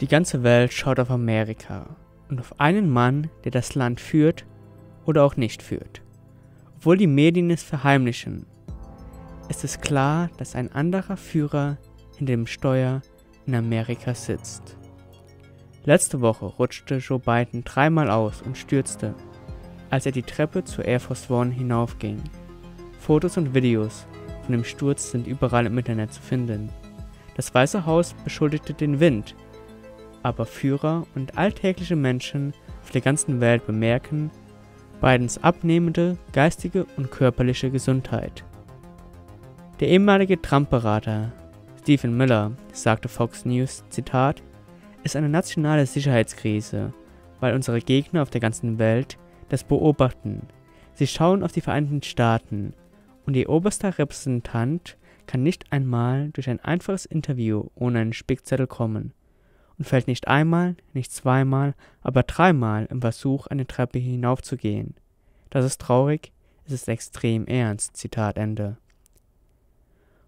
Die ganze Welt schaut auf Amerika und auf einen Mann, der das Land führt oder auch nicht führt. Obwohl die Medien es verheimlichen, ist es klar, dass ein anderer Führer hinter dem Steuer in Amerika sitzt. Letzte Woche rutschte Joe Biden dreimal aus und stürzte, als er die Treppe zur Air Force One hinaufging. Fotos und Videos von dem Sturz sind überall im Internet zu finden. Das Weiße Haus beschuldigte den Wind, aber Führer und alltägliche Menschen auf der ganzen Welt bemerken Bidens abnehmende geistige und körperliche Gesundheit. Der ehemalige Trump-Berater Stephen Miller sagte Fox News, Zitat, ist eine nationale Sicherheitskrise, weil unsere Gegner auf der ganzen Welt das beobachten. Sie schauen auf die Vereinigten Staaten und ihr oberster Repräsentant kann nicht einmal durch ein einfaches Interview ohne einen Spickzettel kommen und fällt nicht einmal, nicht zweimal, aber dreimal im Versuch, eine Treppe hinaufzugehen. Das ist traurig, es ist extrem ernst. Zitat Ende.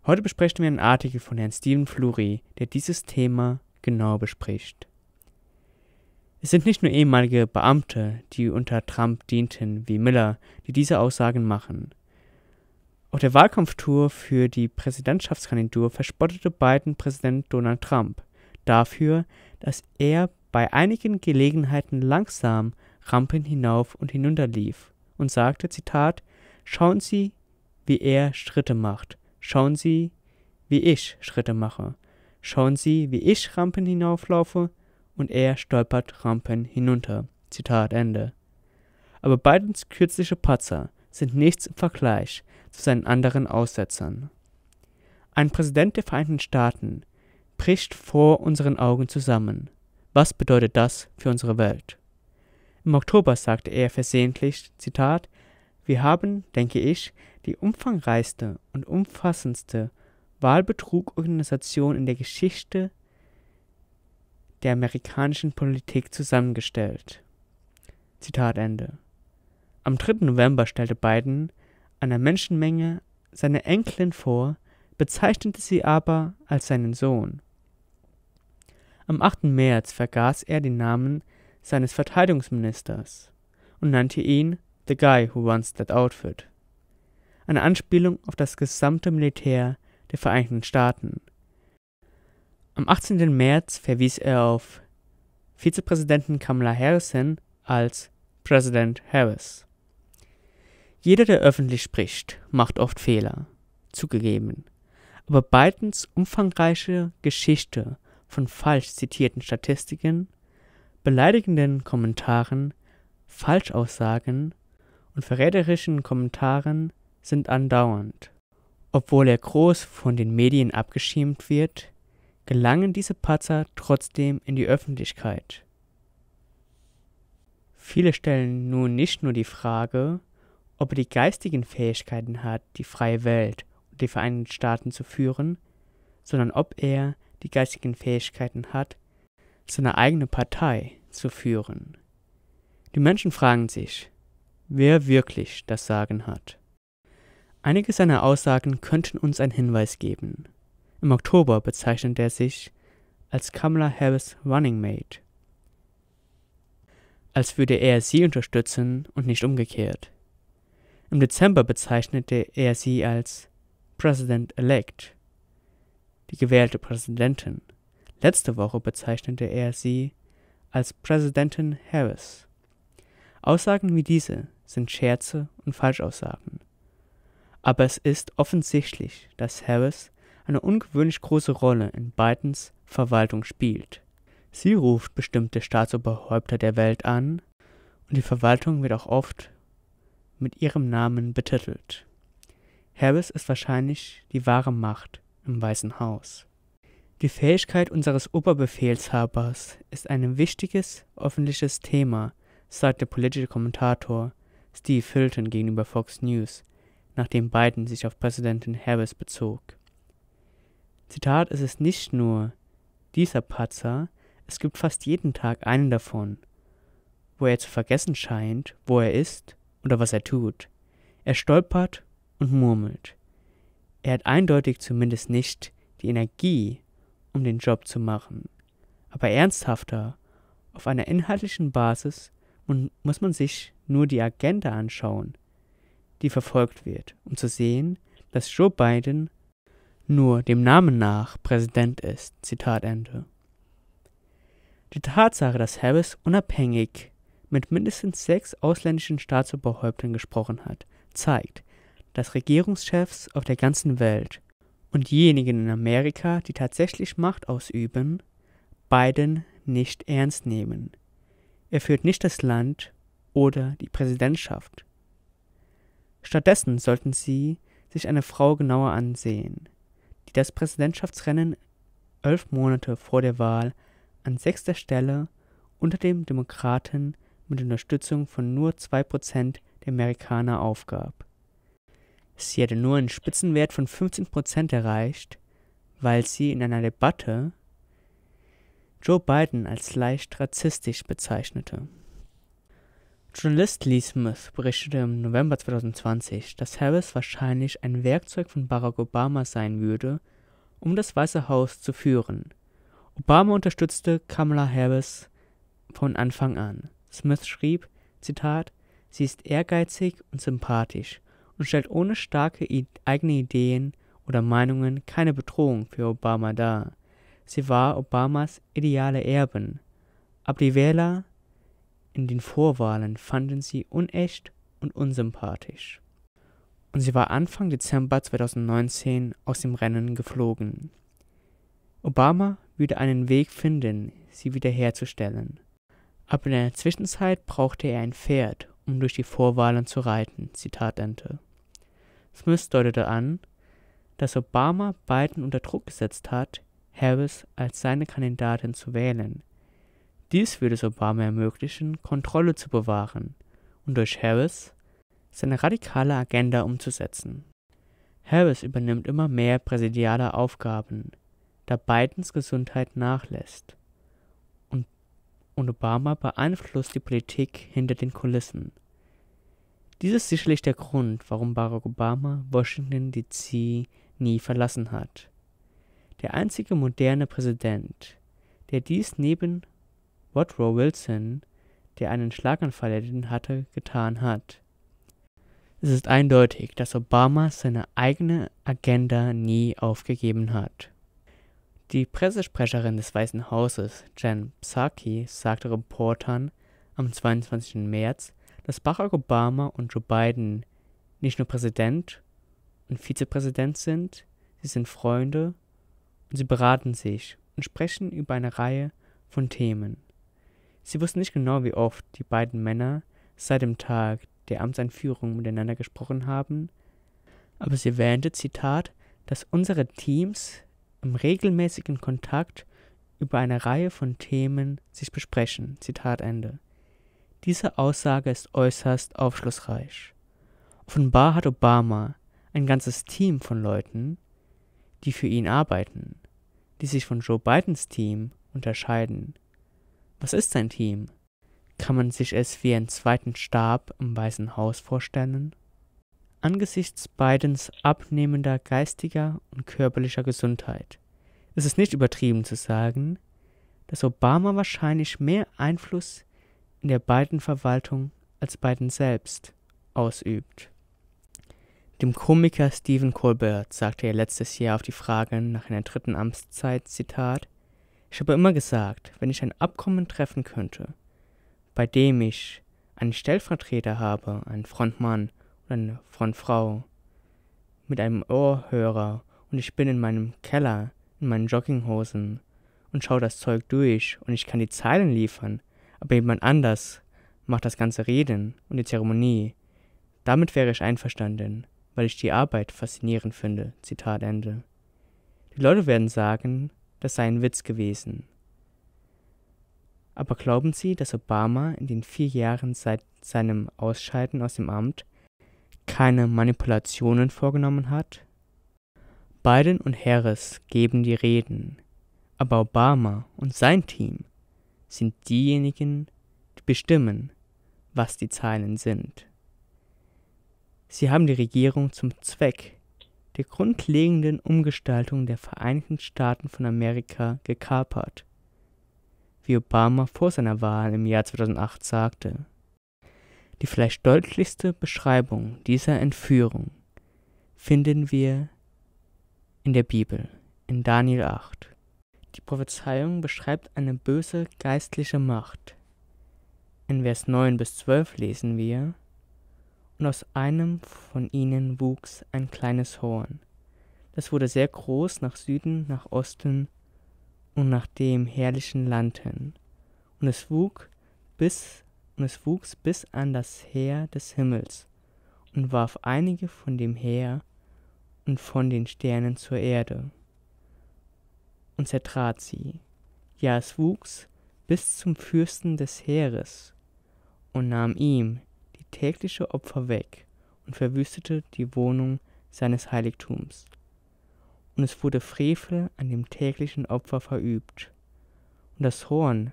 Heute besprechen wir einen Artikel von Herrn Stephen Flury, der dieses Thema genau bespricht. Es sind nicht nur ehemalige Beamte, die unter Trump dienten, wie Miller, die diese Aussagen machen. Auf der Wahlkampftour für die Präsidentschaftskandidatur verspottete Biden Präsident Donald Trump dafür, dass er bei einigen Gelegenheiten langsam Rampen hinauf und hinunter lief und sagte, Zitat, Schauen Sie, wie er Schritte macht. Schauen Sie, wie ich Schritte mache. Schauen Sie, wie ich Rampen hinauflaufe und er stolpert Rampen hinunter. Zitat Ende. Aber Bidens kürzliche Patzer sind nichts im Vergleich zu seinen anderen Aussetzern. Ein Präsident der Vereinigten Staaten bricht vor unseren Augen zusammen. Was bedeutet das für unsere Welt? Im Oktober sagte er versehentlich, Zitat, wir haben, denke ich, die umfangreichste und umfassendste Wahlbetrugorganisation in der Geschichte der amerikanischen Politik zusammengestellt. Zitat Ende. Am 3. November stellte Biden einer Menschenmenge seine Enkelin vor, bezeichnete sie aber als seinen Sohn. Am 8. März vergaß er den Namen seines Verteidigungsministers und nannte ihn The Guy Who Runs That Outfit, eine Anspielung auf das gesamte Militär der Vereinigten Staaten. Am 18. März verwies er auf Vizepräsidenten Kamala Harrison als President Harris. Jeder, der öffentlich spricht, macht oft Fehler, zugegeben. Aber Bidens umfangreiche Geschichte von falsch zitierten Statistiken, beleidigenden Kommentaren, Falschaussagen und verräterischen Kommentaren sind andauernd. Obwohl er groß von den Medien abgeschirmt wird, gelangen diese Patzer trotzdem in die Öffentlichkeit. Viele stellen nun nicht nur die Frage, ob er die geistigen Fähigkeiten hat, die freie Welt und die Vereinigten Staaten zu führen, sondern ob er die geistigen Fähigkeiten hat, seine eigene Partei zu führen. Die Menschen fragen sich, wer wirklich das Sagen hat. Einige seiner Aussagen könnten uns einen Hinweis geben. Im Oktober bezeichnet er sich als Kamala Harris Running Mate, als würde er sie unterstützen und nicht umgekehrt. Im Dezember bezeichnete er sie als President-elect die gewählte Präsidentin. Letzte Woche bezeichnete er sie als Präsidentin Harris. Aussagen wie diese sind Scherze und Falschaussagen. Aber es ist offensichtlich, dass Harris eine ungewöhnlich große Rolle in Bidens Verwaltung spielt. Sie ruft bestimmte Staatsoberhäupter der Welt an und die Verwaltung wird auch oft mit ihrem Namen betitelt. Harris ist wahrscheinlich die wahre Macht im Weißen Haus. Die Fähigkeit unseres Oberbefehlshabers ist ein wichtiges öffentliches Thema, sagte politische Kommentator Steve Hilton gegenüber Fox News, nachdem Biden sich auf Präsidentin Harris bezog. Zitat, es ist nicht nur dieser Patzer, es gibt fast jeden Tag einen davon, wo er zu vergessen scheint, wo er ist oder was er tut. Er stolpert und murmelt. Er hat eindeutig zumindest nicht die Energie, um den Job zu machen. Aber ernsthafter, auf einer inhaltlichen Basis muss man sich nur die Agenda anschauen, die verfolgt wird, um zu sehen, dass Joe Biden nur dem Namen nach Präsident ist. Zitat Ende. Die Tatsache, dass Harris unabhängig mit mindestens sechs ausländischen Staatsoberhäuptern gesprochen hat, zeigt, dass Regierungschefs auf der ganzen Welt und diejenigen in Amerika, die tatsächlich Macht ausüben, Biden nicht ernst nehmen. Er führt nicht das Land oder die Präsidentschaft. Stattdessen sollten sie sich eine Frau genauer ansehen, die das Präsidentschaftsrennen elf Monate vor der Wahl an sechster Stelle unter dem Demokraten mit Unterstützung von nur zwei Prozent der Amerikaner aufgab. Sie hätte nur einen Spitzenwert von 15% erreicht, weil sie in einer Debatte Joe Biden als leicht rassistisch bezeichnete. Journalist Lee Smith berichtete im November 2020, dass Harris wahrscheinlich ein Werkzeug von Barack Obama sein würde, um das Weiße Haus zu führen. Obama unterstützte Kamala Harris von Anfang an. Smith schrieb, Zitat, sie ist ehrgeizig und sympathisch und stellt ohne starke eigene Ideen oder Meinungen keine Bedrohung für Obama dar. Sie war Obamas ideale Erbin. Aber die Wähler in den Vorwahlen fanden sie unecht und unsympathisch. Und sie war Anfang Dezember 2019 aus dem Rennen geflogen. Obama würde einen Weg finden, sie wiederherzustellen. Aber in der Zwischenzeit brauchte er ein Pferd, um durch die Vorwahlen zu reiten. Zitat Ende. Smith deutete an, dass Obama Biden unter Druck gesetzt hat, Harris als seine Kandidatin zu wählen. Dies würde es Obama ermöglichen, Kontrolle zu bewahren und durch Harris seine radikale Agenda umzusetzen. Harris übernimmt immer mehr präsidiale Aufgaben, da Bidens Gesundheit nachlässt. Und, Obama beeinflusst die Politik hinter den Kulissen. Dies ist sicherlich der Grund, warum Barack Obama Washington D.C. nie verlassen hat. Der einzige moderne Präsident, der dies neben Woodrow Wilson, der einen Schlaganfall erlitten hatte, getan hat. Es ist eindeutig, dass Obama seine eigene Agenda nie aufgegeben hat. Die Pressesprecherin des Weißen Hauses, Jen Psaki, sagte Reportern am 22. März, dass Barack Obama und Joe Biden nicht nur Präsident und Vizepräsident sind, sie sind Freunde und sie beraten sich und sprechen über eine Reihe von Themen. Sie wussten nicht genau, wie oft die beiden Männer seit dem Tag der Amtseinführung miteinander gesprochen haben, aber sie erwähnte, Zitat, dass unsere Teams im regelmäßigen Kontakt über eine Reihe von Themen sich besprechen. Zitat Ende. Diese Aussage ist äußerst aufschlussreich. Offenbar hat Obama ein ganzes Team von Leuten, die für ihn arbeiten, die sich von Joe Bidens Team unterscheiden. Was ist sein Team? Kann man sich es wie einen zweiten Stab im Weißen Haus vorstellen? Angesichts Bidens abnehmender geistiger und körperlicher Gesundheit ist es nicht übertrieben zu sagen, dass Obama wahrscheinlich mehr Einfluss in der beiden verwaltung als beiden selbst ausübt. Dem Komiker Stephen Colbert sagte er letztes Jahr auf die Frage nach einer dritten Amtszeit, Zitat, Ich habe immer gesagt, wenn ich ein Abkommen treffen könnte, bei dem ich einen Stellvertreter habe, einen Frontmann oder eine Frontfrau, mit einem Ohrhörer und ich bin in meinem Keller, in meinen Jogginghosen und schaue das Zeug durch und ich kann die Zeilen liefern, aber jemand anders macht das ganze Reden und die Zeremonie. Damit wäre ich einverstanden, weil ich die Arbeit faszinierend finde. Zitat Ende. Die Leute werden sagen, das sei ein Witz gewesen. Aber glauben Sie, dass Obama in den vier Jahren seit seinem Ausscheiden aus dem Amt keine Manipulationen vorgenommen hat? Biden und Harris geben die Reden, aber Obama und sein Team sind diejenigen, die bestimmen, was die Zahlen sind. Sie haben die Regierung zum Zweck der grundlegenden Umgestaltung der Vereinigten Staaten von Amerika gekapert, wie Obama vor seiner Wahl im Jahr 2008 sagte. Die vielleicht deutlichste Beschreibung dieser Entführung finden wir in der Bibel, in Daniel 8. Die Prophezeiung beschreibt eine böse geistliche Macht. In Vers 9 bis 12 lesen wir, Und aus einem von ihnen wuchs ein kleines Horn. Das wurde sehr groß nach Süden, nach Osten und nach dem herrlichen Land hin. Und es wuchs bis, und es wuchs bis an das Heer des Himmels und warf einige von dem Heer und von den Sternen zur Erde und zertrat sie. Ja, es wuchs bis zum Fürsten des Heeres und nahm ihm die tägliche Opfer weg und verwüstete die Wohnung seines Heiligtums. Und es wurde Frevel an dem täglichen Opfer verübt. Und das Horn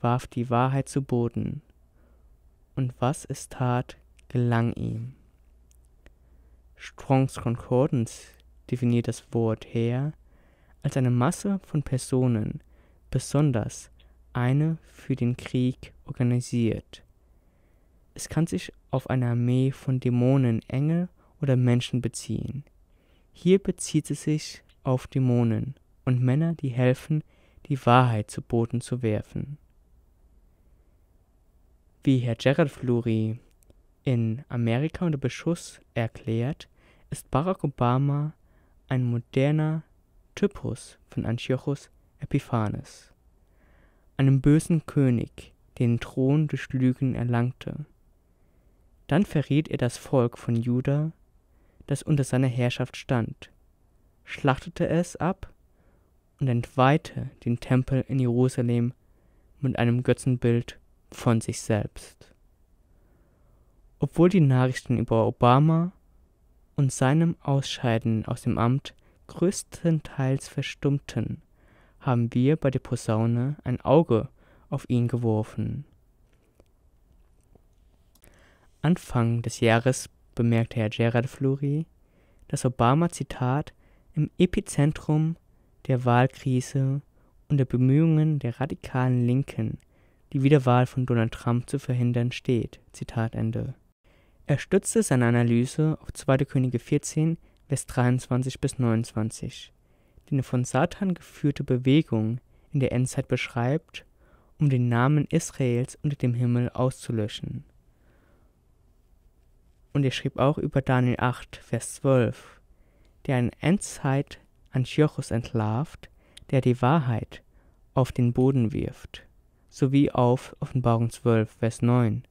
warf die Wahrheit zu Boden. Und was es tat, gelang ihm. Strongs Concordance definiert das Wort Heer als eine Masse von Personen, besonders eine für den Krieg organisiert. Es kann sich auf eine Armee von Dämonen, Engel oder Menschen beziehen. Hier bezieht es sich auf Dämonen und Männer, die helfen, die Wahrheit zu Boden zu werfen. Wie Herr Gerald Flury in Amerika unter Beschuss erklärt, ist Barack Obama ein moderner Typus von Antiochus Epiphanes, einem bösen König, den Thron durch Lügen erlangte. Dann verriet er das Volk von Juda, das unter seiner Herrschaft stand, schlachtete es ab und entweihte den Tempel in Jerusalem mit einem Götzenbild von sich selbst. Obwohl die Nachrichten über Obama und seinem Ausscheiden aus dem Amt größtenteils verstummten, haben wir bei der Posaune ein Auge auf ihn geworfen. Anfang des Jahres bemerkte Herr Gerard Fleury, dass Obama Zitat im Epizentrum der Wahlkrise und der Bemühungen der radikalen Linken, die Wiederwahl von Donald Trump zu verhindern, steht. Zitat Ende. Er stützte seine Analyse auf 2. Könige 14, Vers 23 bis 29, die eine von Satan geführte Bewegung in der Endzeit beschreibt, um den Namen Israels unter dem Himmel auszulöschen. Und er schrieb auch über Daniel 8, Vers 12, der in Endzeit Antiochus entlarvt, der die Wahrheit auf den Boden wirft, sowie auf Offenbarung 12, Vers 9.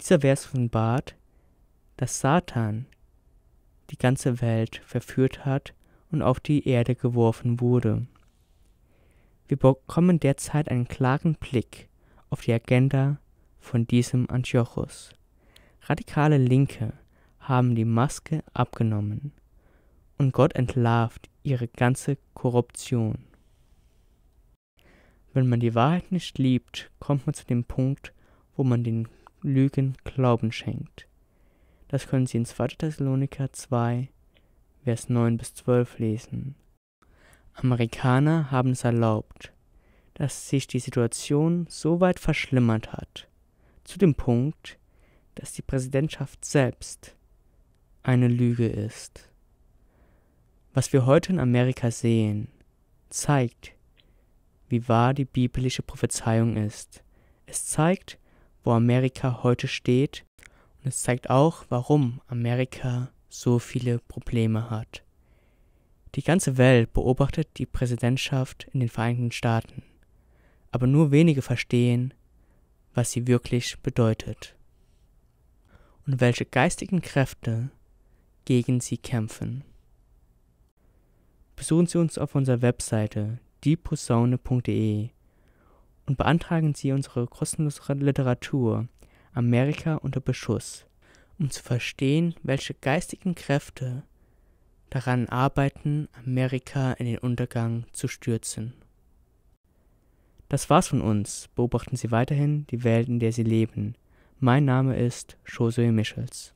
Dieser Vers offenbart, dass Satan die ganze Welt verführt hat und auf die Erde geworfen wurde. Wir bekommen derzeit einen klaren Blick auf die Agenda von diesem Antiochus. Radikale Linke haben die Maske abgenommen und Gott entlarvt ihre ganze Korruption. Wenn man die Wahrheit nicht liebt, kommt man zu dem Punkt, wo man den Lügen Glauben schenkt. Das können Sie in 2. Thessaloniker 2, Vers 9 bis 12 lesen. Amerikaner haben es erlaubt, dass sich die Situation so weit verschlimmert hat, zu dem Punkt, dass die Präsidentschaft selbst eine Lüge ist. Was wir heute in Amerika sehen, zeigt, wie wahr die biblische Prophezeiung ist. Es zeigt, wo Amerika heute steht und es zeigt auch, warum Amerika so viele Probleme hat. Die ganze Welt beobachtet die Präsidentschaft in den Vereinigten Staaten, aber nur wenige verstehen, was sie wirklich bedeutet und welche geistigen Kräfte gegen sie kämpfen. Besuchen Sie uns auf unserer Webseite dieposaune.de und beantragen Sie unsere kostenlose Literatur Amerika unter Beschuss, um zu verstehen, welche geistigen Kräfte daran arbeiten, Amerika in den Untergang zu stürzen. Das war's von uns. Beobachten Sie weiterhin die Welt, in der Sie leben. Mein Name ist Josue Michels.